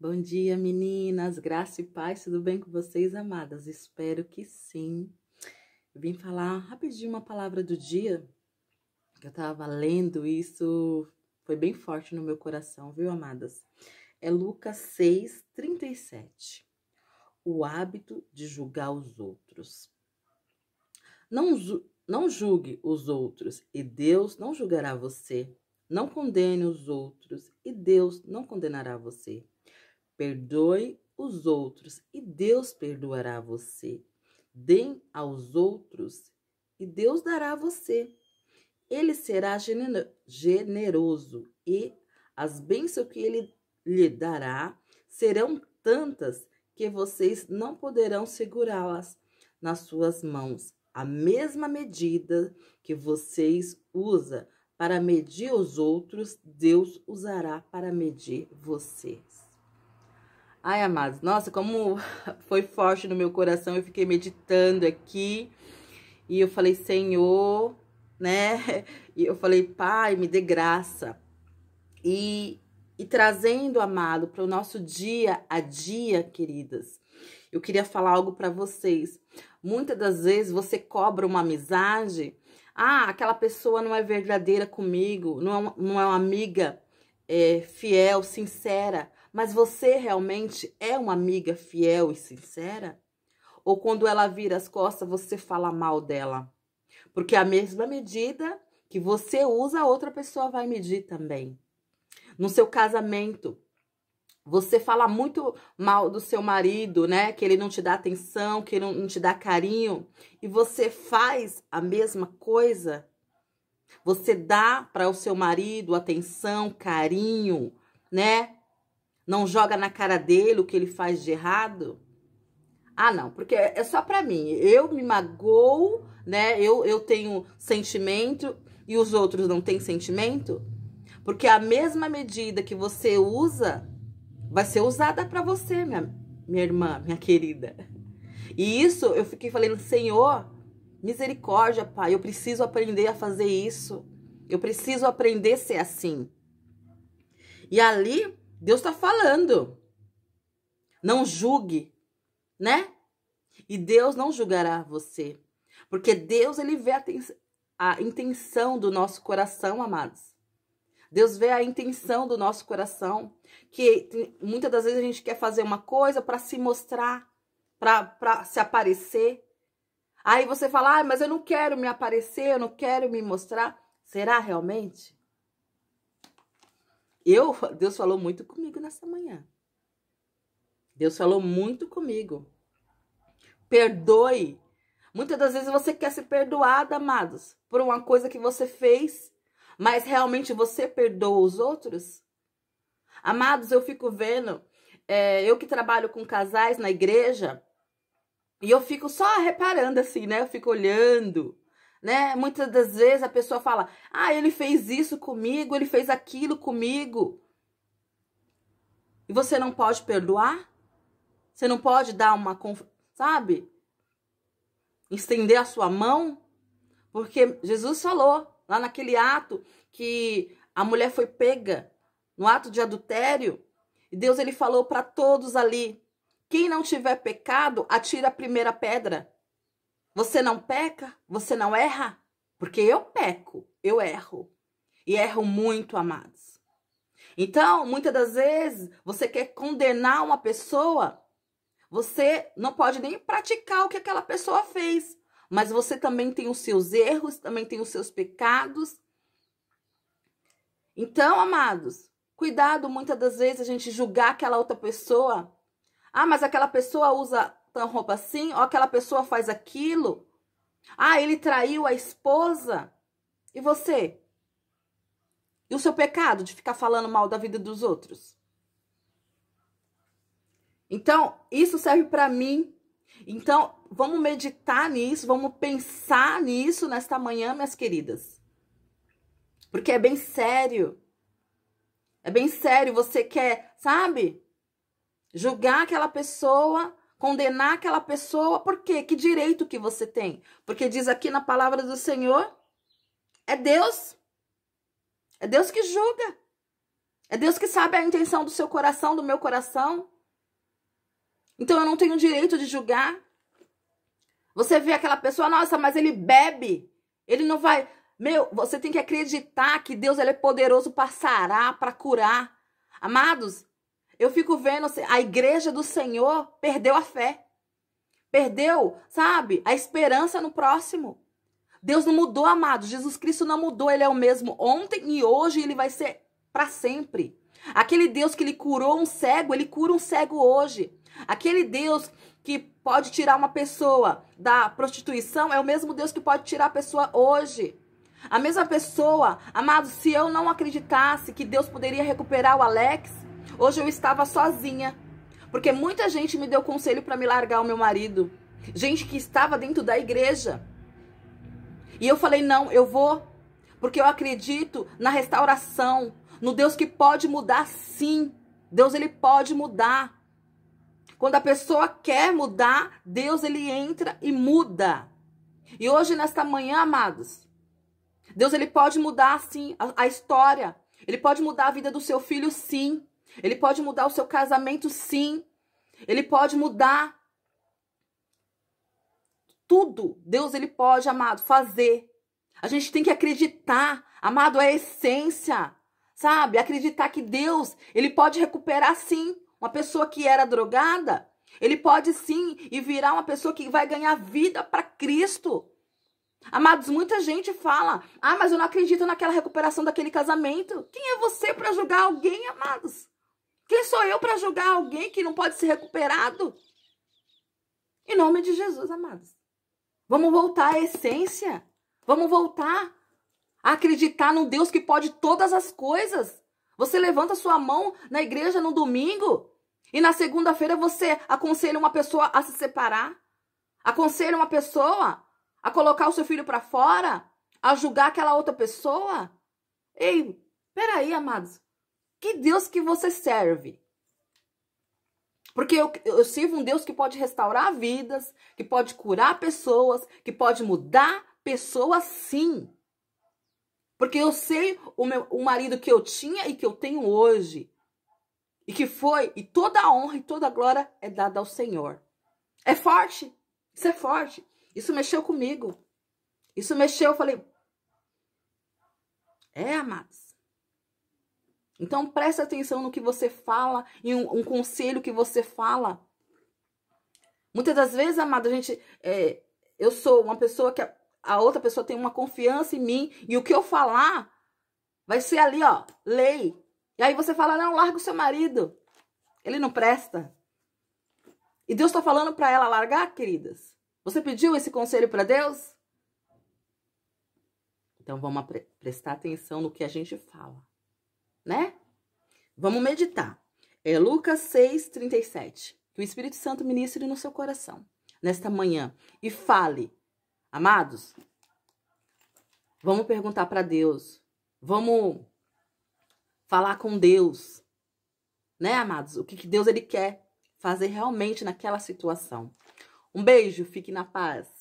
Bom dia, meninas. Graça e paz, tudo bem com vocês, amadas? Espero que sim. Vim falar rapidinho uma palavra do dia, que eu tava lendo e isso foi bem forte no meu coração, viu, amadas? É Lucas 6:37. O hábito de julgar os outros. Não, não julgue os outros e Deus não julgará você. Não condene os outros e Deus não condenará você. Perdoe os outros e Deus perdoará você. Dê aos outros e Deus dará a você. Ele será generoso e as bênçãos que ele lhe dará serão tantas que vocês não poderão segurá-las nas suas mãos. A mesma medida que vocês usa para medir os outros, Deus usará para medir vocês. Ai, amados, nossa, como foi forte no meu coração, eu fiquei meditando aqui e eu falei, Senhor, né? E eu falei, Pai, me dê graça. E, e trazendo, amado, para o nosso dia a dia, queridas, eu queria falar algo para vocês. Muitas das vezes você cobra uma amizade, ah, aquela pessoa não é verdadeira comigo, não é, não é uma amiga é, fiel, sincera. Mas você realmente é uma amiga fiel e sincera? Ou quando ela vira as costas, você fala mal dela? Porque a mesma medida que você usa, a outra pessoa vai medir também. No seu casamento, você fala muito mal do seu marido, né? Que ele não te dá atenção, que ele não te dá carinho. E você faz a mesma coisa. Você dá para o seu marido atenção, carinho, né? não joga na cara dele o que ele faz de errado. Ah, não, porque é, é só para mim. Eu me magoo, né? Eu, eu tenho sentimento e os outros não têm sentimento. Porque a mesma medida que você usa vai ser usada para você, minha, minha irmã, minha querida. E isso eu fiquei falando, Senhor, misericórdia, Pai, eu preciso aprender a fazer isso. Eu preciso aprender a ser assim. E ali Deus está falando. Não julgue, né? E Deus não julgará você. Porque Deus, ele vê a, a intenção do nosso coração, amados. Deus vê a intenção do nosso coração, que tem, muitas das vezes a gente quer fazer uma coisa para se mostrar, para se aparecer. Aí você fala, ah, mas eu não quero me aparecer, eu não quero me mostrar. Será realmente? Eu, Deus falou muito comigo nessa manhã. Deus falou muito comigo. Perdoe. Muitas das vezes você quer ser perdoada, amados, por uma coisa que você fez, mas realmente você perdoa os outros? Amados, eu fico vendo, é, eu que trabalho com casais na igreja, e eu fico só reparando assim, né? Eu fico olhando né? Muitas das vezes a pessoa fala: "Ah, ele fez isso comigo, ele fez aquilo comigo". E você não pode perdoar? Você não pode dar uma, sabe? Estender a sua mão? Porque Jesus falou lá naquele ato que a mulher foi pega no ato de adultério, e Deus ele falou para todos ali: quem não tiver pecado, atira a primeira pedra. Você não peca? Você não erra? Porque eu peco, eu erro. E erro muito, amados. Então, muitas das vezes, você quer condenar uma pessoa, você não pode nem praticar o que aquela pessoa fez. Mas você também tem os seus erros, também tem os seus pecados. Então, amados, cuidado muitas das vezes a gente julgar aquela outra pessoa. Ah, mas aquela pessoa usa tá roupa assim, ó, aquela pessoa faz aquilo. Ah, ele traiu a esposa. E você? E o seu pecado de ficar falando mal da vida dos outros? Então, isso serve para mim. Então, vamos meditar nisso, vamos pensar nisso nesta manhã, minhas queridas. Porque é bem sério. É bem sério. Você quer, sabe? Julgar aquela pessoa condenar aquela pessoa, por quê? Que direito que você tem? Porque diz aqui na palavra do Senhor, é Deus. É Deus que julga. É Deus que sabe a intenção do seu coração, do meu coração. Então eu não tenho direito de julgar. Você vê aquela pessoa, nossa, mas ele bebe. Ele não vai. Meu, você tem que acreditar que Deus ele é poderoso para sarar, para curar. Amados, eu fico vendo assim, a igreja do Senhor perdeu a fé. Perdeu, sabe, a esperança no próximo. Deus não mudou, amado. Jesus Cristo não mudou. Ele é o mesmo ontem e hoje ele vai ser para sempre. Aquele Deus que ele curou um cego, ele cura um cego hoje. Aquele Deus que pode tirar uma pessoa da prostituição é o mesmo Deus que pode tirar a pessoa hoje. A mesma pessoa, amado, se eu não acreditasse que Deus poderia recuperar o Alex, Hoje eu estava sozinha, porque muita gente me deu conselho para me largar o meu marido. Gente que estava dentro da igreja. E eu falei: "Não, eu vou, porque eu acredito na restauração, no Deus que pode mudar sim. Deus ele pode mudar. Quando a pessoa quer mudar, Deus ele entra e muda. E hoje nesta manhã, amados, Deus ele pode mudar sim a, a história. Ele pode mudar a vida do seu filho sim. Ele pode mudar o seu casamento, sim. Ele pode mudar tudo. Deus, ele pode, amado, fazer. A gente tem que acreditar. Amado, é a essência, sabe? Acreditar que Deus, ele pode recuperar, sim. Uma pessoa que era drogada, ele pode sim e virar uma pessoa que vai ganhar vida para Cristo. Amados, muita gente fala: "Ah, mas eu não acredito naquela recuperação daquele casamento". Quem é você para julgar alguém, amados? Quem sou eu para julgar alguém que não pode ser recuperado? Em nome de Jesus, amados. Vamos voltar à essência. Vamos voltar a acreditar num Deus que pode todas as coisas. Você levanta sua mão na igreja no domingo e na segunda-feira você aconselha uma pessoa a se separar, aconselha uma pessoa a colocar o seu filho para fora, a julgar aquela outra pessoa. Ei, peraí, amados. Que Deus que você serve? Porque eu, eu sirvo um Deus que pode restaurar vidas, que pode curar pessoas, que pode mudar pessoas sim. Porque eu sei o, meu, o marido que eu tinha e que eu tenho hoje. E que foi, e toda a honra e toda a glória é dada ao Senhor. É forte, isso é forte. Isso mexeu comigo. Isso mexeu, eu falei. É, amados. Então preste atenção no que você fala, e um, um conselho que você fala. Muitas das vezes, amada, a gente. É, eu sou uma pessoa que a, a outra pessoa tem uma confiança em mim. E o que eu falar vai ser ali, ó, lei. E aí você fala, não, larga o seu marido. Ele não presta. E Deus está falando para ela largar, queridas. Você pediu esse conselho para Deus? Então vamos prestar atenção no que a gente fala né? Vamos meditar. É Lucas 6, 37. Que o Espírito Santo ministre no seu coração nesta manhã e fale, amados, vamos perguntar para Deus, vamos falar com Deus, né, amados? O que, que Deus ele quer fazer realmente naquela situação. Um beijo, fique na paz.